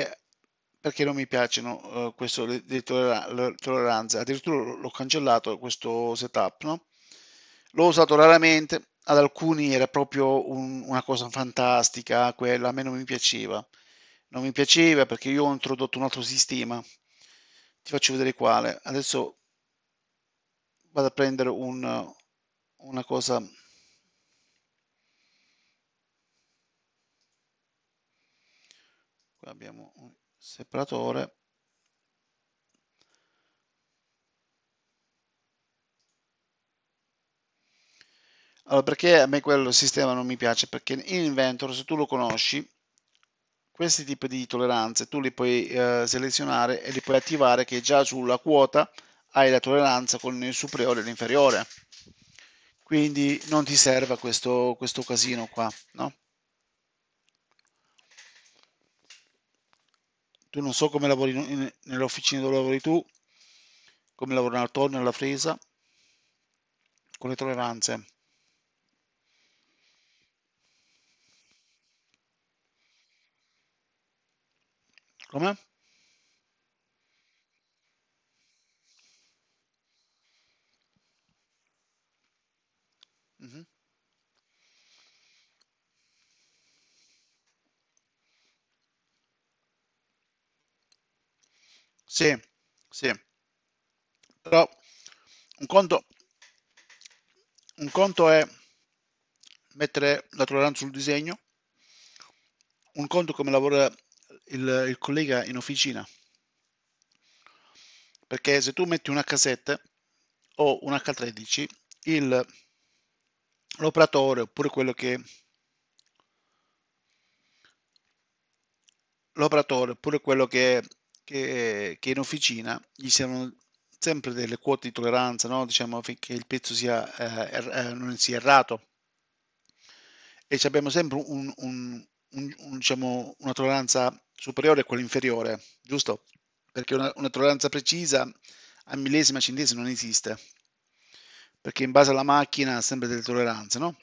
eh, perché non mi piacciono eh, questo le, le, tolleranze addirittura l'ho cancellato questo setup no? l'ho usato raramente ad alcuni era proprio un, una cosa fantastica quella a me non mi piaceva non mi piaceva perché io ho introdotto un altro sistema ti faccio vedere quale adesso vado a prendere un, una cosa qua abbiamo un separatore allora perché a me quello sistema non mi piace perché in Inventor se tu lo conosci questi tipi di tolleranze tu li puoi eh, selezionare e li puoi attivare che già sulla quota hai la tolleranza con il superiore e l'inferiore quindi non ti serve questo, questo casino qua no? tu non so come lavori in, nell'officina dove lavori tu, come lavorano al torno, alla fresa, con le tolleranze. Come? Sì, sì. Però un conto, un conto è mettere la tolleranza sul disegno, un conto come lavora il, il collega in officina. Perché se tu metti un H7 o un H13, il, l'operatore oppure quello che l'operatore oppure quello che che, che in officina gli siano sempre delle quote di tolleranza, no? diciamo affinché il pezzo sia, eh, er, eh, non sia errato. E abbiamo sempre un, un, un, diciamo, una tolleranza superiore a quella inferiore, giusto? Perché una, una tolleranza precisa a millesima, centesima non esiste. Perché in base alla macchina ha sempre delle tolleranze, no?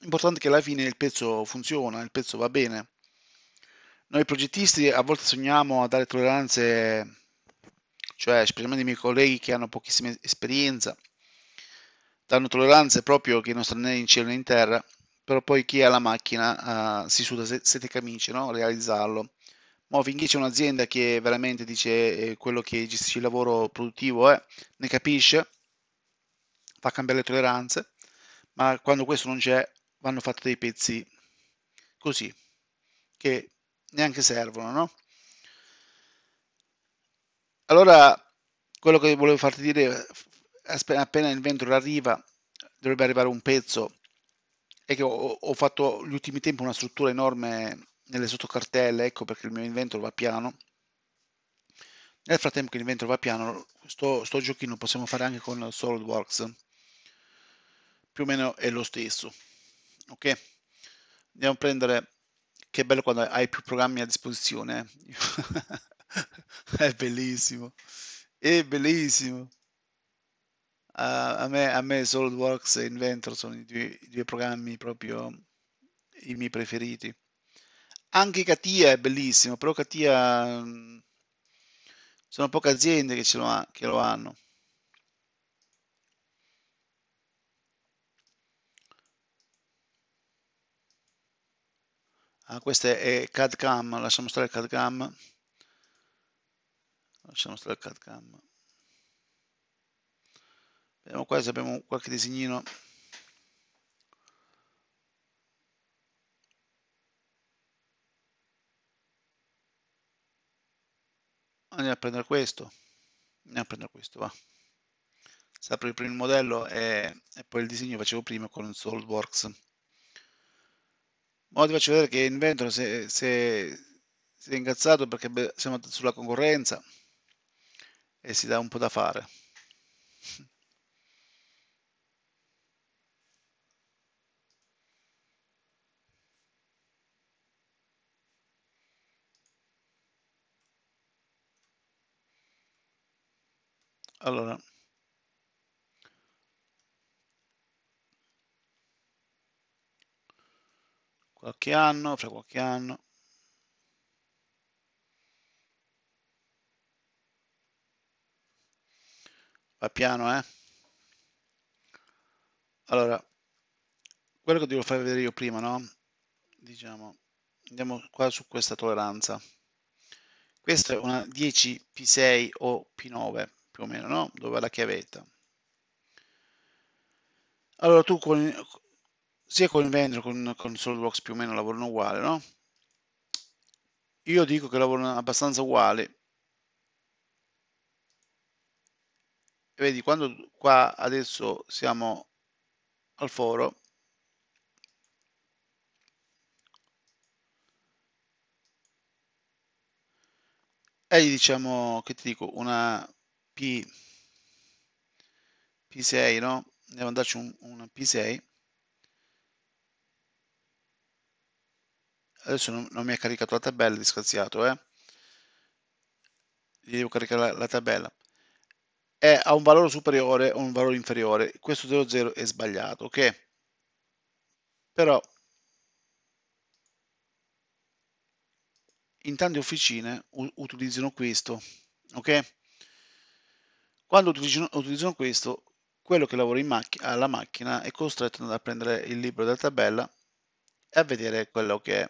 L'importante è che alla fine il pezzo funziona, il pezzo va bene. Noi progettisti a volte sogniamo a dare tolleranze, cioè specialmente i miei colleghi che hanno pochissima esperienza, danno tolleranze proprio che non stanno né in cielo né in terra, però poi chi ha la macchina uh, si suda sette camicie, no? realizzarlo. Ma finché c'è un'azienda che veramente dice eh, quello che gestisce il lavoro produttivo è, ne capisce, fa cambiare le tolleranze, ma quando questo non c'è vanno fatti dei pezzi così, che neanche servono, no? Allora, quello che volevo farti dire, appena il Venture arriva, dovrebbe arrivare un pezzo, è che ho, ho fatto gli ultimi tempi una struttura enorme nelle sottocartelle, ecco perché il mio Inventor va piano. Nel frattempo che il va piano, sto, sto giochino possiamo fare anche con SolidWorks, più o meno è lo stesso. Ok? Andiamo a prendere che bello quando hai più programmi a disposizione. Eh. è bellissimo, è bellissimo. Uh, a, me, a me SolidWorks e Inventor sono i due, i due programmi proprio i miei preferiti. Anche Catia è bellissimo, però Catia mm, sono poche aziende che, ce lo, ha, che lo hanno. ah, questa è CAD CAM, lasciamo stare il CAD CAM, lasciamo stare il CAD CAM, vediamo qua se abbiamo qualche disegnino, andiamo a prendere questo, andiamo a prendere questo, va, si il primo modello e, e poi il disegno che facevo prima con SolidWorks ti faccio vedere che Inventor si è, si è, si è incazzato perché siamo andati sulla concorrenza e si dà un po' da fare. Allora. qualche anno, fra qualche anno. Va piano, eh? Allora, quello che devo far vedere io prima, no? Diciamo, andiamo qua su questa tolleranza. Questa è una 10 P6 o P9, più o meno, no? Dove è la chiavetta. Allora tu con, sia con Inventor che con, con SolidWorks più o meno lavorano uguale, no? Io dico che lavorano abbastanza uguali. Vedi, quando qua adesso siamo al foro, e gli diciamo, che ti dico, una P, P6, no? Devo andarci un, una P6. adesso non, non mi ha caricato la tabella disgraziato eh gli devo caricare la, la tabella è a un valore superiore o un valore inferiore questo 00 è sbagliato ok però in tante officine utilizzano questo ok quando utilizzano, utilizzano questo quello che lavora macch alla macchina è costretto ad andare a prendere il libro della tabella e a vedere quello che è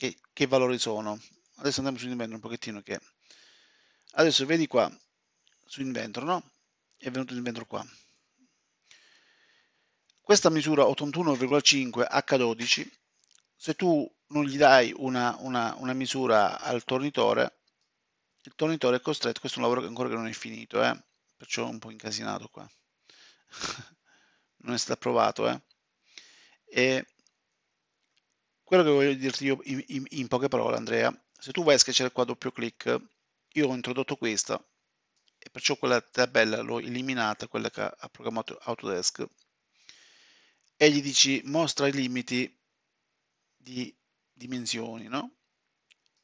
che, che valori sono. Adesso andiamo su Inventor un pochettino che... Adesso vedi qua, su Inventor, no? È venuto Inventor qua. Questa misura 81,5 H12, se tu non gli dai una, una, una misura al tornitore, il tornitore è costretto, questo è un lavoro che ancora non è finito, eh? perciò un po' incasinato qua non è stato approvato, eh? e quello che voglio dirti io in, in poche parole, Andrea, se tu vai a schiacciare qua doppio clic, io ho introdotto questa, e perciò quella tabella l'ho eliminata, quella che ha programmato Autodesk, e gli dici mostra i limiti di dimensioni, no?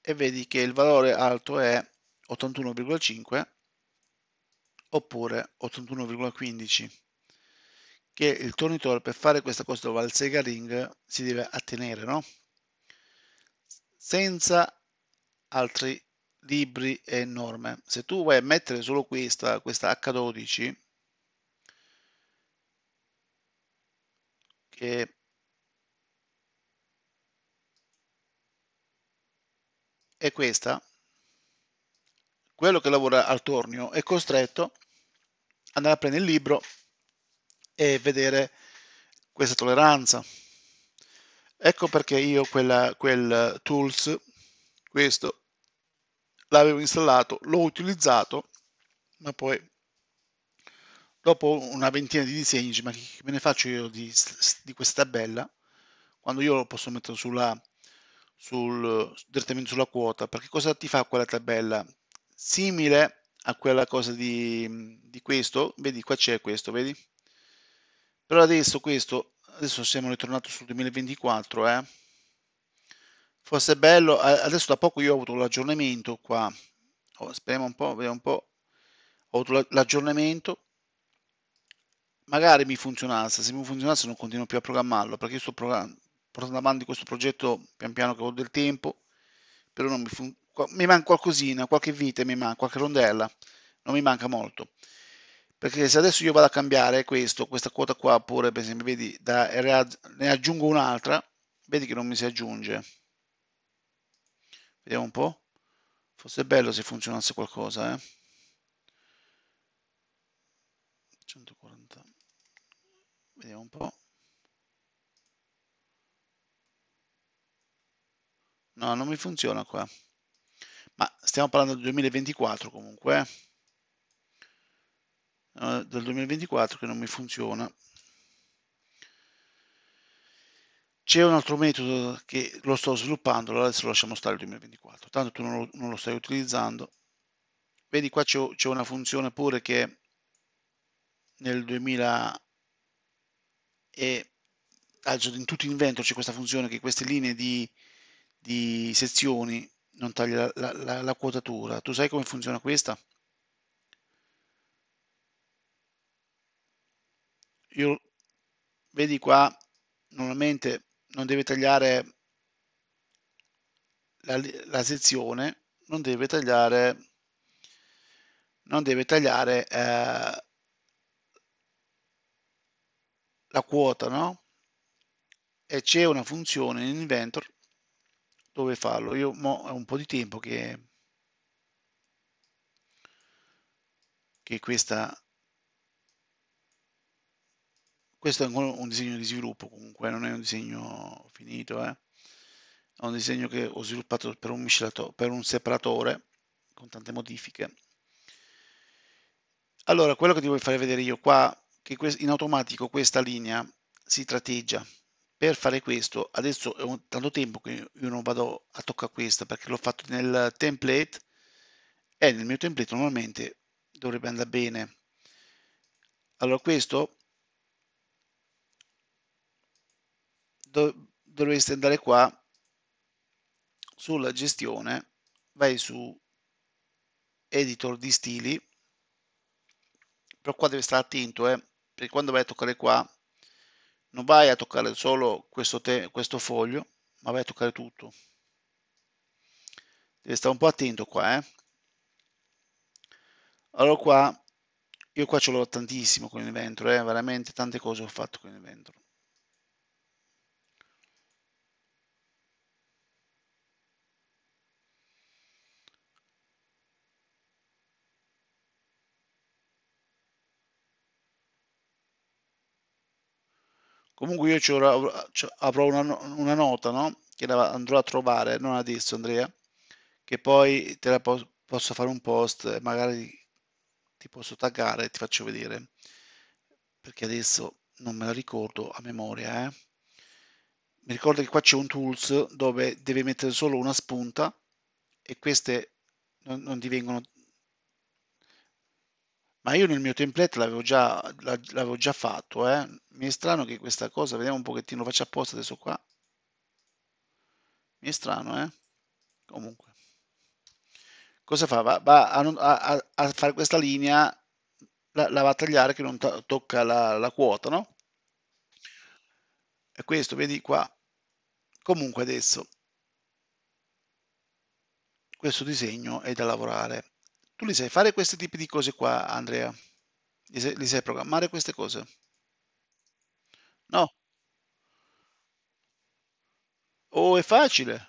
E vedi che il valore alto è 81,5 oppure 81,15 che il tornitore per fare questa cosa valsega ring si deve attenere, no? Senza altri libri e norme. Se tu vuoi mettere solo questa, questa H12, che è questa, quello che lavora al tornio è costretto ad andare a prendere il libro e vedere questa tolleranza. Ecco perché io quella, quel tools, questo, l'avevo installato, l'ho utilizzato, ma poi dopo una ventina di disegni, ma che me ne faccio io di, di questa tabella, quando io lo posso mettere sulla, sul, direttamente sulla quota, perché cosa ti fa quella tabella? Simile a quella cosa di, di questo, vedi qua c'è questo, vedi? però adesso questo adesso siamo ritornati sul 2024 eh? forse è bello adesso da poco io ho avuto l'aggiornamento qua oh, speriamo un po' vediamo un po' ho avuto l'aggiornamento magari mi funzionasse se mi funzionasse non continuo più a programmarlo perché io sto portando avanti questo progetto pian piano che ho del tempo però non mi, mi manca qualcosina qualche vite mi manca qualche rondella non mi manca molto perché se adesso io vado a cambiare questo, questa quota qua, pure per esempio, vedi, da, ne aggiungo un'altra, vedi che non mi si aggiunge. Vediamo un po'. forse è bello se funzionasse qualcosa, eh. 140. Vediamo un po'. No, non mi funziona qua. Ma stiamo parlando del 2024 comunque, eh eh, del 2024 che non mi funziona. C'è un altro metodo che lo sto sviluppando, allora adesso lo lasciamo stare il 2024, tanto tu non lo, non lo stai utilizzando. Vedi qua c'è una funzione pure che nel 2000 e ah, in tutto invento c'è questa funzione che queste linee di, di sezioni non taglia la, la, la quotatura. Tu sai come funziona questa? io vedi qua normalmente non deve tagliare la, la sezione non deve tagliare non deve tagliare eh, la quota no e c'è una funzione in inventor dove farlo io mo, è un po di tempo che che questa questo è ancora un disegno di sviluppo comunque, non è un disegno finito, eh? è un disegno che ho sviluppato per un, per un separatore con tante modifiche. Allora, quello che ti voglio fare vedere io qua, che in automatico questa linea si tratteggia. Per fare questo, adesso è un, tanto tempo che io non vado a toccare questa perché l'ho fatto nel template e nel mio template normalmente dovrebbe andare bene. Allora questo dovreste andare qua sulla gestione, vai su editor di stili, però qua deve stare attento, eh, perché quando vai a toccare qua non vai a toccare solo questo, questo foglio, ma vai a toccare tutto. Deve stare un po' attento qua, eh. Allora qua, io qua ce l'ho tantissimo con il ventro, eh, veramente tante cose ho fatto con il ventro. Comunque io ci avrò, ci avrò una, una, nota, no? Che la andrò a trovare, non adesso Andrea, che poi te la po posso fare un post, magari ti posso taggare e ti faccio vedere, perché adesso non me la ricordo a memoria, eh? Mi ricordo che qua c'è un tools dove devi mettere solo una spunta e queste non, non divengono ma io nel mio template l'avevo già, l'avevo già fatto, eh. mi è strano che questa cosa, vediamo un pochettino, lo faccio apposta adesso qua, mi è strano, eh? comunque, cosa fa? Va, va a, a, a, fare questa linea, la, la, va a tagliare che non to tocca la, la quota, no? E questo, vedi qua, comunque adesso, questo disegno è da lavorare tu li sai fare questi tipi di cose qua, Andrea? Li sai, li sai programmare queste cose? No? Oh, è facile.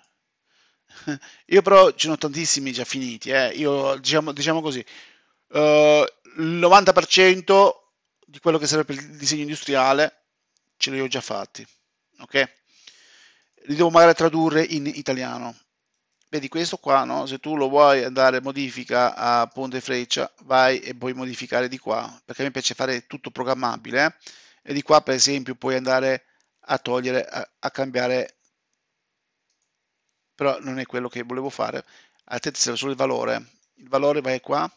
Io però ce ne ho tantissimi già finiti, eh. Io diciamo, diciamo così, eh, il 90% di quello che serve per il disegno industriale ce li ho già fatti, ok? Li devo magari tradurre in italiano vedi questo qua, no? se tu lo vuoi andare modifica a ponte freccia, vai e puoi modificare di qua, perché mi piace fare tutto programmabile, eh? e di qua per esempio puoi andare a togliere, a, a cambiare, però non è quello che volevo fare, a serve solo il valore, il valore vai qua,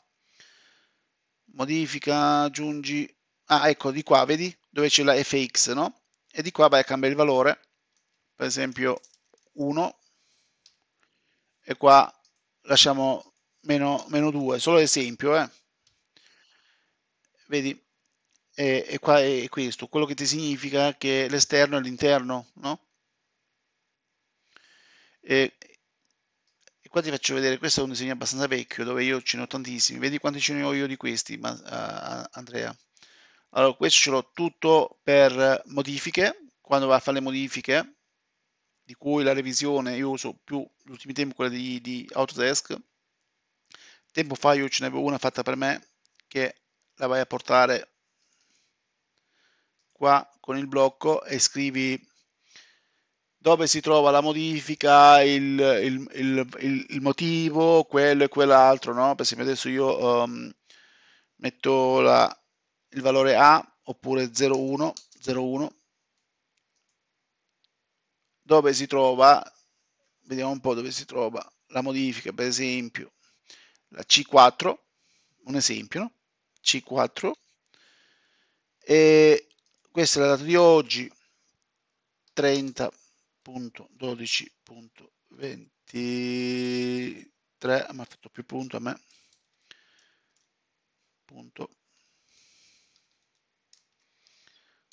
modifica, aggiungi, ah ecco di qua, vedi? Dove c'è la fx, no? E di qua vai a cambiare il valore, per esempio 1, e qua lasciamo meno, meno 2, solo esempio, eh. vedi, e, e, qua è questo, quello che ti significa che l'esterno e l'interno, no? E, e, qua ti faccio vedere, questo è un disegno abbastanza vecchio, dove io ce ne ho tantissimi, vedi quanti ce ne ho io di questi, ma, uh, Andrea? Allora, questo ce l'ho tutto per modifiche, quando va a fare le modifiche, di cui la revisione io uso più negli ultimi tempi quella di, di Autodesk. Tempo fa io ce n'avevo una fatta per me che la vai a portare qua con il blocco e scrivi dove si trova la modifica, il, il, il, il motivo, quello e quell'altro, no? Per esempio adesso io um, metto la, il valore A oppure 01, 01 dove si trova, vediamo un po' dove si trova la modifica, per esempio la C4, un esempio, no? C4, e questa è la data di oggi, 30.12.23, ah, ma ha fatto più punto a me, punto,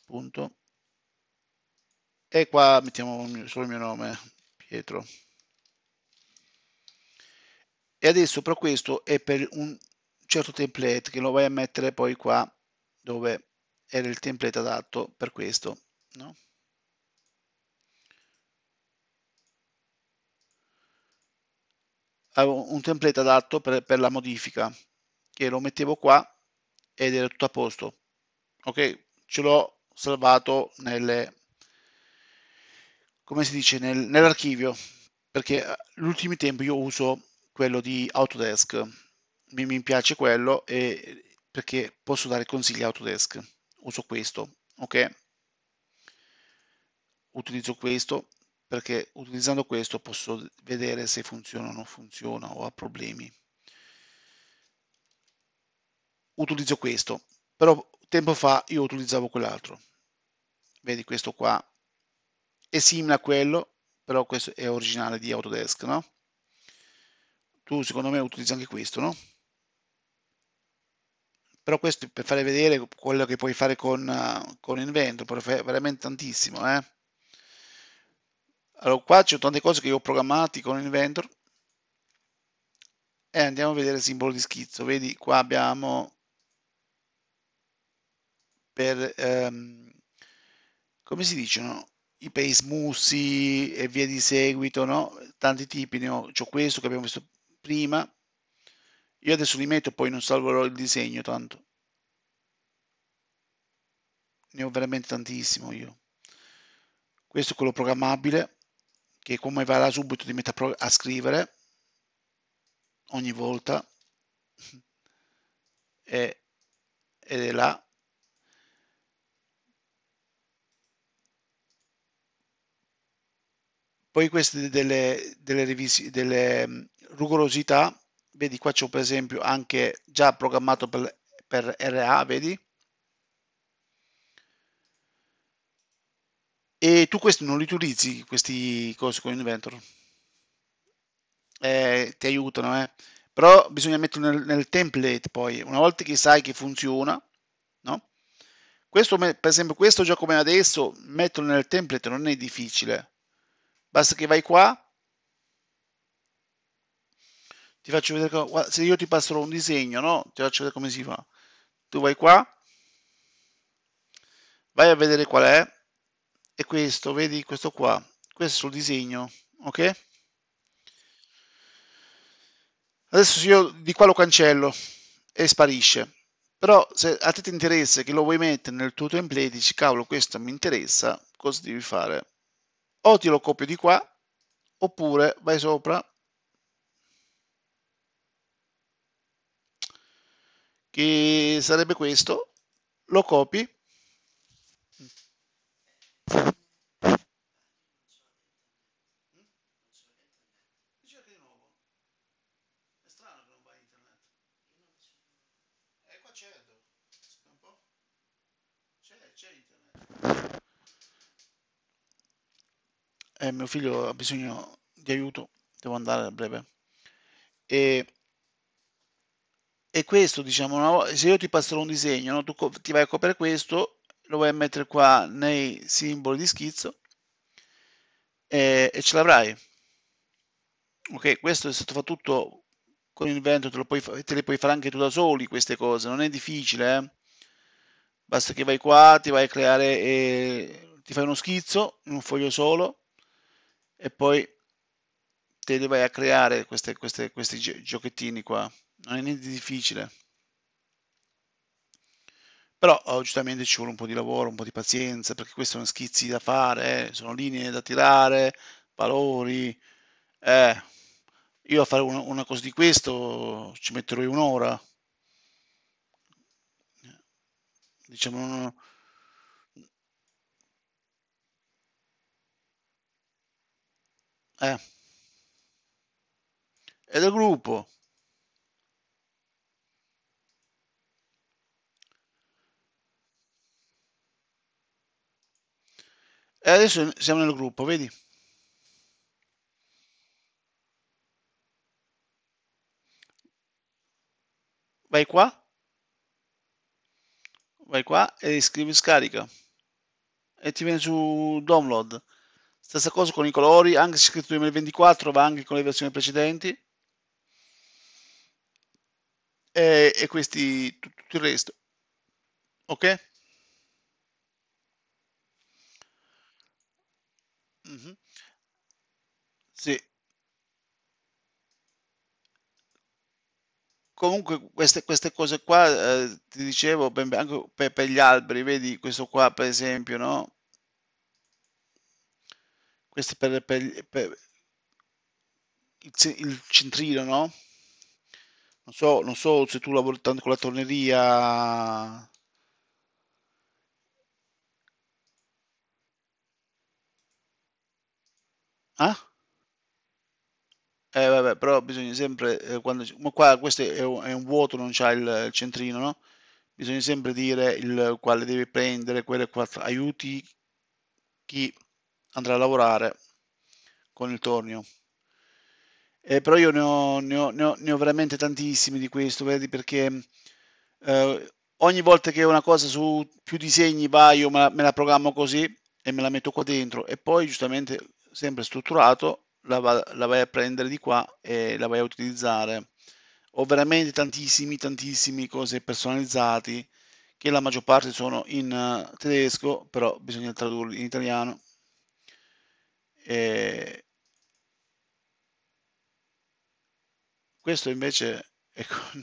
punto, e qua mettiamo solo il mio nome, Pietro. E adesso però questo è per un certo template che lo vai a mettere poi qua dove era il template adatto per questo. No? Avevo un template adatto per, per la modifica che lo mettevo qua ed era tutto a posto. Ok, ce l'ho salvato nelle come si dice, nel, nell'archivio, perché eh, l'ultimo tempo io uso quello di Autodesk, mi, mi piace quello e, perché posso dare consigli a Autodesk, uso questo, ok? Utilizzo questo perché utilizzando questo posso vedere se funziona o non funziona o ha problemi. Utilizzo questo, però tempo fa io utilizzavo quell'altro. Vedi questo qua è simile a quello, però questo è originale di Autodesk, no? Tu secondo me utilizzi anche questo, no? Però questo per fare vedere quello che puoi fare con, eh, con Inventor, è veramente tantissimo, eh? Allora, qua c'è tante cose che io ho programmati con Inventor. E eh, andiamo a vedere il simbolo di schizzo. Vedi, qua abbiamo per... Ehm, come si dice, no? i Pace Musi e via di seguito, no? Tanti tipi, ne ho, c'ho questo che abbiamo visto prima. Io adesso li metto, poi non salverò il disegno tanto. Ne ho veramente tantissimo io. Questo è quello programmabile, che come verrà subito ti mette a, a scrivere ogni volta. e, ed è là Poi queste delle, delle, revisi, delle mm, rugorosità, vedi qua c'è per esempio anche già programmato per, per RA, vedi? E tu questi non li utilizzi, questi cosi con Inventor. Eh, ti aiutano, eh. Però bisogna metterlo nel, nel, template poi, una volta che sai che funziona, no? Questo, per esempio, questo già come adesso, metterlo nel template non è difficile Basta che vai qua, ti faccio vedere, se io ti passerò un disegno, no? Ti faccio vedere come si fa. Tu vai qua, vai a vedere qual è, e questo, vedi questo qua, questo è sul disegno, ok? Adesso io di qua lo cancello e sparisce. Però se a te ti interessa che lo vuoi mettere nel tuo template, dici cavolo questo mi interessa, cosa devi fare? o te lo copio di qua oppure vai sopra che sarebbe questo lo copi c'è internet. E qua c'è, C'è, c'è internet. eh, mio figlio ha bisogno di aiuto, devo andare a breve. E, e questo, diciamo, no? se io ti passerò un disegno, no? tu ti vai a coprire questo, lo vai a mettere qua nei simboli di schizzo e, e ce l'avrai. Ok, questo è stato fatto tutto con il vento, te, puoi, te le puoi fare anche tu da soli queste cose, non è difficile, eh? basta che vai qua, ti vai a creare, eh, ti fai uno schizzo in un foglio solo e poi te li vai a creare queste, queste, questi giochettini qua non è niente di difficile però oh, giustamente ci vuole un po' di lavoro un po' di pazienza perché questi sono schizzi da fare eh, sono linee da tirare valori eh, io a fare una, una cosa di questo ci metterò un'ora diciamo Eh. È del gruppo. E adesso siamo nel gruppo, vedi? Vai qua. Vai qua e scrivi scarica. E ti viene su download. Stessa cosa con i colori, anche se scritto 2024 va anche con le versioni precedenti. E, e questi, tutto il resto. Ok? Mm -hmm. Sì. Comunque queste, queste cose qua, eh, ti dicevo, anche per, per, gli alberi, vedi questo qua per esempio, no? questo per, per, per il, centrino, no? Non so, non so se tu lavori tanto con la torneria. Ah? Eh vabbè, però bisogna sempre, eh, quando, ma qua questo è un, è un vuoto, non c'ha il, il, centrino, no? Bisogna sempre dire il quale deve prendere, quelle quattro aiuti chi andrà a lavorare con il tornio. Eh, però io ne ho, ne, ho, ne, ho, ne ho, veramente tantissimi di questo, vedi, perché eh, ogni volta che una cosa su più disegni va, io me la, me la, programmo così e me la metto qua dentro e poi giustamente sempre strutturato la, va, la vai a prendere di qua e la vai a utilizzare. Ho veramente tantissimi, tantissimi cose personalizzati che la maggior parte sono in eh, tedesco, però bisogna tradurli in italiano questo invece è con,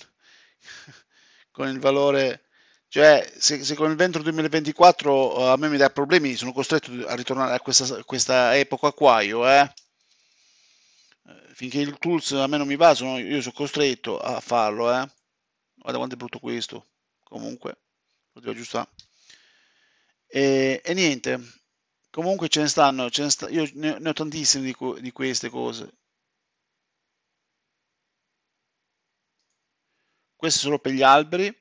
con il valore, cioè se, se, con il Ventro 2024 eh, a me mi dà problemi, sono costretto a ritornare a questa, questa epoca qua io, eh. eh? finché il tools a me non mi va, sono, io sono costretto a farlo, eh? guarda quanto è brutto questo, comunque, lo devo aggiustare. E, e niente, Comunque ce ne stanno, ce ne sta, io ne, ne ho tantissime di, di queste cose. Questo è solo per gli alberi.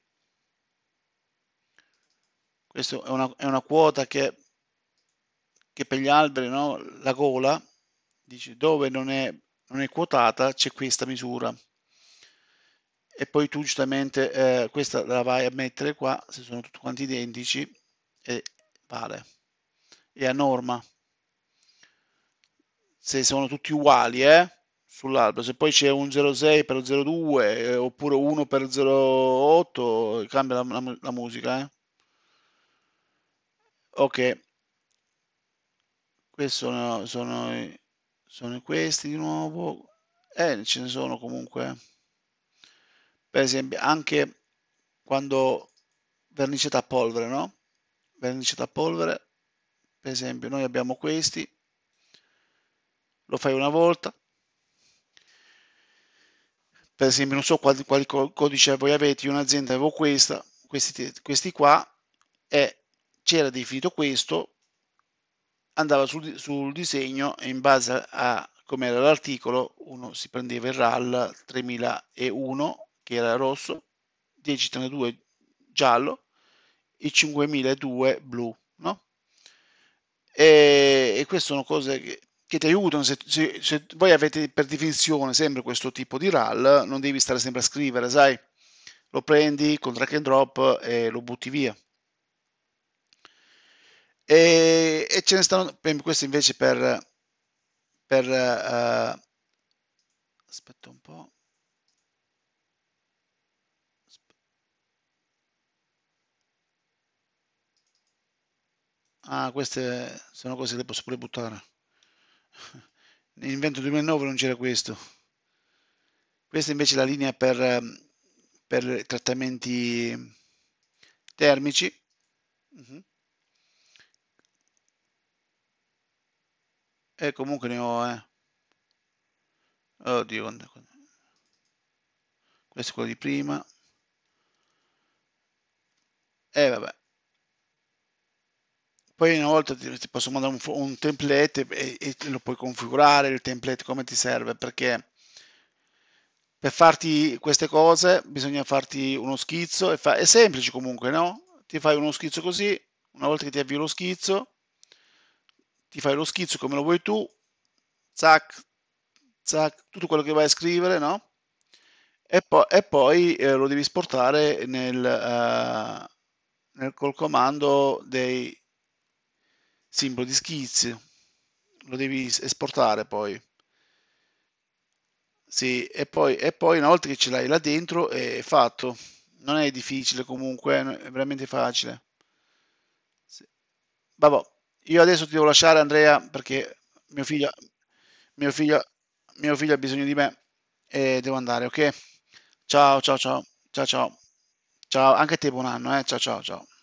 Questa è una, è una quota che, che, per gli alberi, no? la gola, dice, dove non è, non è quotata c'è questa misura. E poi tu giustamente eh, questa la vai a mettere qua, se sono tutti quanti identici, e vale e a norma. Se sono tutti uguali, eh? sull'albero. Se poi c'è un 06 per 02 eh, oppure 1 per 08, cambia la, la, la musica. Eh? Ok, questi sono, sono, sono, questi di nuovo. Eh, ce ne sono comunque. Eh. Per esempio, anche quando vernice da polvere, no? Vernice da polvere per esempio noi abbiamo questi, lo fai una volta, per esempio non so quali, quali codice voi avete, io in azienda avevo questa, questi, questi qua, e c'era definito questo, andava sul, sul, disegno e in base a come era l'articolo, uno si prendeva il RAL 3001 che era rosso, 1032 giallo e 5002 blu, no? e, e queste sono cose che, che ti aiutano se, se, se, voi avete per definizione sempre questo tipo di RAL non devi stare sempre a scrivere sai lo prendi con drag and drop e lo butti via e, e ce ne stanno queste invece per per uh, aspetta un po' Ah, queste sono cose che le posso pure buttare. Nell'invento 2009 non c'era questo. Questa invece è la linea per, per trattamenti termici. Uh mhm. -huh. E comunque ne ho, eh. Oddio, questo è quello di prima. E eh, vabbè. Poi inoltre ti, ti posso mandare un, un template e, e, lo puoi configurare il template come ti serve perché per farti queste cose bisogna farti uno schizzo e fa, è semplice comunque, no? Ti fai uno schizzo così, una volta che ti avvio lo schizzo, ti fai lo schizzo come lo vuoi tu, zac, zac, tutto quello che vai a scrivere, no? E, po e poi eh, lo devi esportare nel, uh, nel, col comando dei simbolo di schizzi, lo devi esportare poi. Sì, e poi, e poi una volta che ce l'hai là dentro è fatto. Non è difficile comunque, è veramente facile. Sì. Vabbè, io adesso ti devo lasciare Andrea perché mio figlio, mio figlio, mio figlio ha bisogno di me e devo andare, ok? Ciao, ciao, ciao, ciao, ciao. Ciao, anche a te buon anno, eh? Ciao, ciao, ciao.